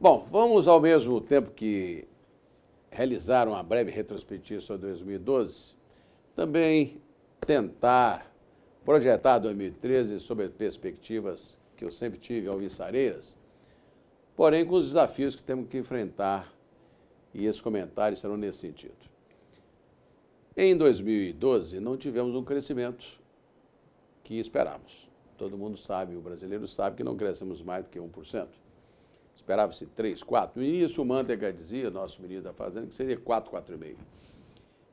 Bom, vamos ao mesmo tempo que realizar uma breve retrospectiva sobre 2012, também tentar projetar 2013 sob as perspectivas que eu sempre tive ao alvissareiras, porém com os desafios que temos que enfrentar e esses comentários serão nesse sentido. Em 2012 não tivemos um crescimento que esperávamos. Todo mundo sabe, o brasileiro sabe que não crescemos mais do que 1% esperava-se 3, 4. No início, o Manteiga dizia, nosso ministro da Fazenda, que seria 4, 4,5.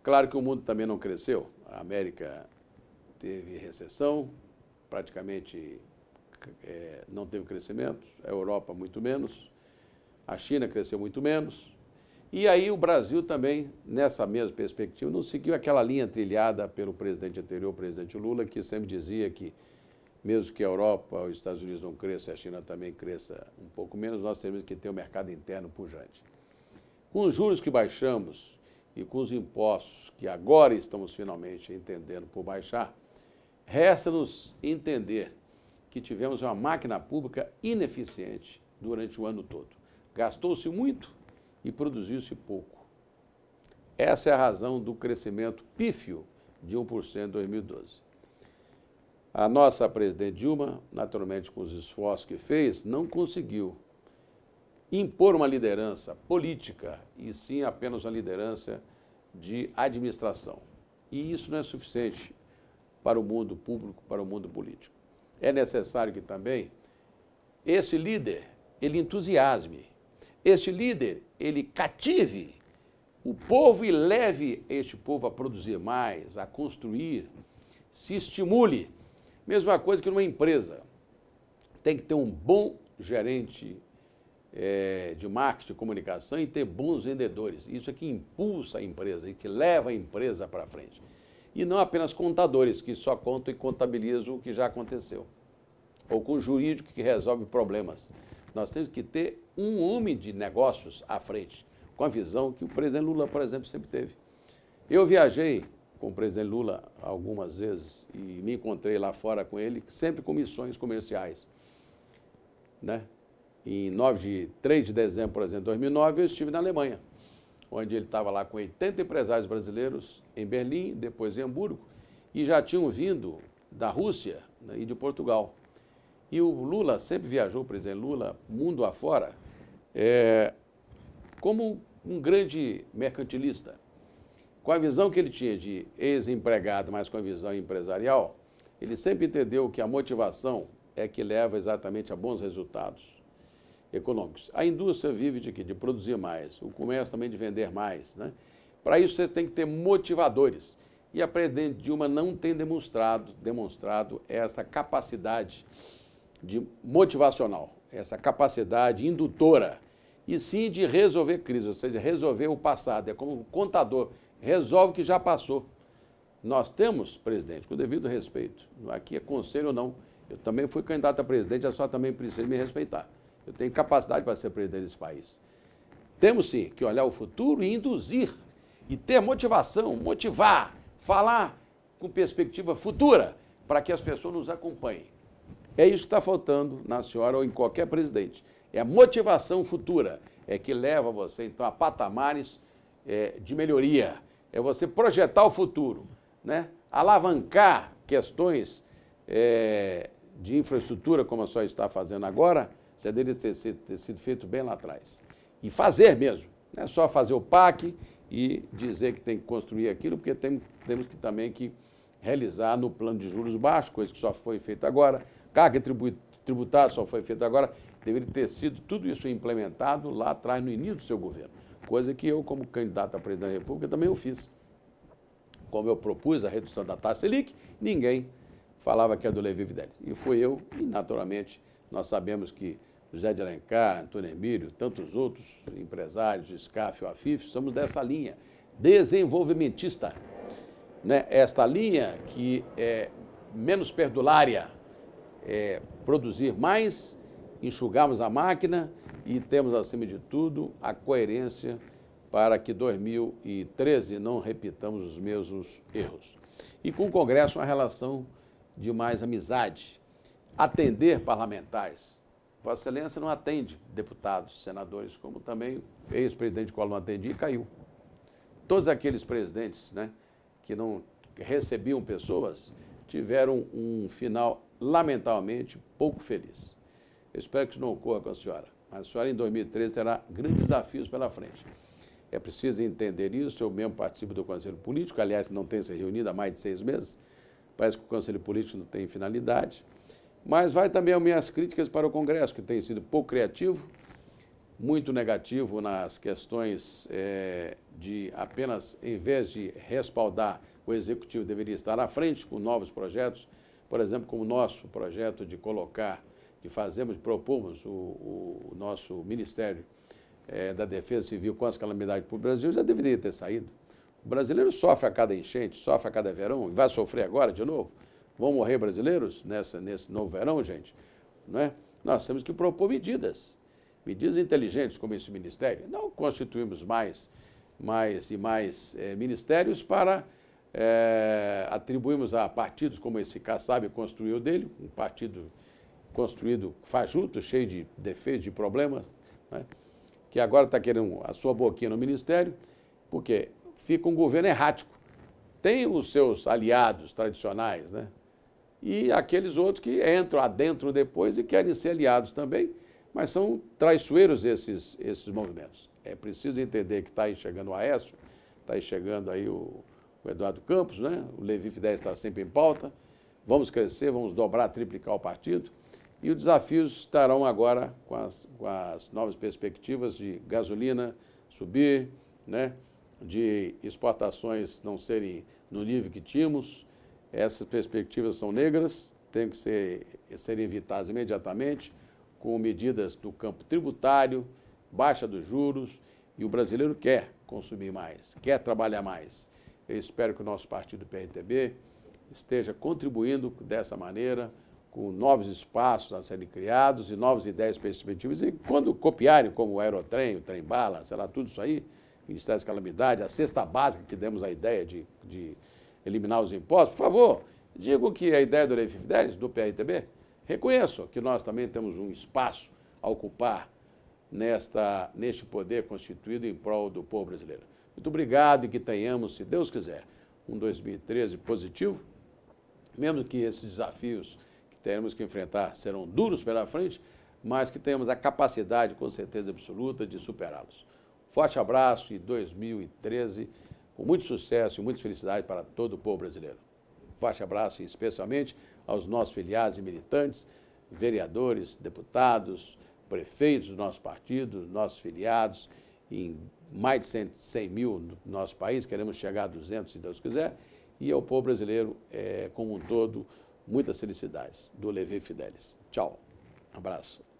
Claro que o mundo também não cresceu. A América teve recessão, praticamente é, não teve crescimento, a Europa muito menos, a China cresceu muito menos. E aí o Brasil também, nessa mesma perspectiva, não seguiu aquela linha trilhada pelo presidente anterior, o presidente Lula, que sempre dizia que mesmo que a Europa, os Estados Unidos não cresçam, a China também cresça um pouco menos, nós temos que ter um mercado interno pujante. Com os juros que baixamos e com os impostos que agora estamos finalmente entendendo por baixar, resta-nos entender que tivemos uma máquina pública ineficiente durante o ano todo. Gastou-se muito e produziu-se pouco. Essa é a razão do crescimento pífio de 1% em 2012. A nossa presidente Dilma, naturalmente com os esforços que fez, não conseguiu impor uma liderança política, e sim apenas uma liderança de administração. E isso não é suficiente para o mundo público, para o mundo político. É necessário que também esse líder, ele entusiasme, esse líder, ele cative o povo e leve este povo a produzir mais, a construir, se estimule Mesma coisa que numa empresa. Tem que ter um bom gerente é, de marketing e comunicação e ter bons vendedores. Isso é que impulsa a empresa e que leva a empresa para frente. E não apenas contadores, que só contam e contabilizam o que já aconteceu. Ou com jurídico que resolve problemas. Nós temos que ter um homem de negócios à frente, com a visão que o presidente Lula, por exemplo, sempre teve. Eu viajei com o presidente Lula algumas vezes e me encontrei lá fora com ele, sempre com missões comerciais. Né? Em 9 de, 3 de dezembro, por exemplo, de 2009, eu estive na Alemanha, onde ele estava lá com 80 empresários brasileiros em Berlim, depois em Hamburgo, e já tinham vindo da Rússia né, e de Portugal. E o Lula sempre viajou, o presidente Lula, mundo afora, é, como um grande mercantilista com a visão que ele tinha de ex-empregado, mas com a visão empresarial, ele sempre entendeu que a motivação é que leva exatamente a bons resultados econômicos. A indústria vive de quê? De produzir mais, o comércio também de vender mais. Né? Para isso, você tem que ter motivadores. E a presidente Dilma não tem demonstrado, demonstrado essa capacidade de motivacional, essa capacidade indutora, e sim de resolver crises, ou seja, resolver o passado. É como um contador resolve que já passou. Nós temos, presidente, com devido respeito, aqui é, é conselho ou não, eu também fui candidato a presidente, a é senhora também precisa me respeitar. Eu tenho capacidade para ser presidente desse país. Temos sim que olhar o futuro e induzir, e ter motivação, motivar, falar com perspectiva futura, para que as pessoas nos acompanhem. É isso que está faltando na senhora ou em qualquer presidente. É a motivação futura, é que leva você, então, a patamares é, de melhoria é você projetar o futuro, né? alavancar questões é, de infraestrutura, como a senhora está fazendo agora, já deveria ter, ter, sido feito bem lá atrás. E fazer mesmo, não é só fazer o PAC e dizer que tem que construir aquilo, porque tem, temos que também que realizar no plano de juros baixos, coisa que só foi feita agora, carga tributária só foi feita agora, deveria ter sido tudo isso implementado lá atrás, no início do seu governo. Coisa que eu, como candidato a presidente da República, também eu fiz. Como eu propus a redução da taxa Selic, ninguém falava que é do Levi Fidelis. E foi eu, e naturalmente nós sabemos que José de Alencar, Antônio Emílio, tantos outros empresários, SCAF, AFIF, somos dessa linha desenvolvimentista. Né? Esta linha que é menos perdulária, é produzir mais, enxugarmos a máquina e temos, acima de tudo, a coerência para que 2013 não repitamos os mesmos erros. E com o Congresso, uma relação de mais amizade. Atender parlamentares. Vossa Excelência não atende deputados, senadores, como também ex-presidente Colombo atendia e caiu. Todos aqueles presidentes né, que não recebiam pessoas tiveram um final, lamentavelmente, pouco feliz. Eu espero que isso não ocorra com a senhora a senhora, em 2013, terá grandes desafios pela frente. É preciso entender isso. Eu mesmo participo do Conselho Político, aliás, não tem se reunido há mais de seis meses. Parece que o Conselho Político não tem finalidade. Mas vai também as minhas críticas para o Congresso, que tem sido pouco criativo, muito negativo nas questões é, de apenas, em vez de respaldar, o Executivo deveria estar à frente com novos projetos, por exemplo, como o nosso projeto de colocar que fazemos, propomos o, o nosso Ministério é, da Defesa Civil com as calamidades para o Brasil, já deveria ter saído. O brasileiro sofre a cada enchente, sofre a cada verão, e vai sofrer agora de novo. Vão morrer brasileiros nessa, nesse novo verão, gente? Não é? Nós temos que propor medidas, medidas inteligentes como esse ministério. Não constituímos mais, mais e mais é, ministérios para é, atribuirmos a partidos como esse Kassab construiu dele, um partido construído fajuto, cheio de defeitos, de problemas, né? que agora está querendo a sua boquinha no ministério, porque fica um governo errático. Tem os seus aliados tradicionais, né? E aqueles outros que entram adentro depois e querem ser aliados também, mas são traiçoeiros esses, esses movimentos. É preciso entender que está aí chegando o Aécio, está aí chegando aí o, o Eduardo Campos, né? o Levi Fidel está sempre em pauta, vamos crescer, vamos dobrar, triplicar o partido. E os desafios estarão agora com as, com as novas perspectivas de gasolina subir, né? de exportações não serem no nível que tínhamos. Essas perspectivas são negras, têm que ser, ser evitadas imediatamente com medidas do campo tributário, baixa dos juros, e o brasileiro quer consumir mais, quer trabalhar mais. Eu espero que o nosso partido PRTB esteja contribuindo dessa maneira com novos espaços a serem criados e novas ideias perspectivas. E quando copiarem, como o aerotrem, o trem-bala, sei lá, tudo isso aí, Ministério da Calamidade, a cesta básica que demos a ideia de, de eliminar os impostos, por favor, digo que a ideia do Lei Fidelis do PRTB, reconheço que nós também temos um espaço a ocupar nesta, neste poder constituído em prol do povo brasileiro. Muito obrigado e que tenhamos, se Deus quiser, um 2013 positivo, mesmo que esses desafios teremos que enfrentar, serão duros pela frente, mas que temos a capacidade, com certeza absoluta, de superá-los. Forte abraço e 2013 com muito sucesso e muita felicidade para todo o povo brasileiro. Forte abraço especialmente aos nossos filiados e militantes, vereadores, deputados, prefeitos do nosso partido, nossos filiados, em mais de 100, 100 mil no nosso país, queremos chegar a 200 se Deus quiser, e ao povo brasileiro é, como um todo Muitas felicidades do Levi Fidelis. Tchau. abraço.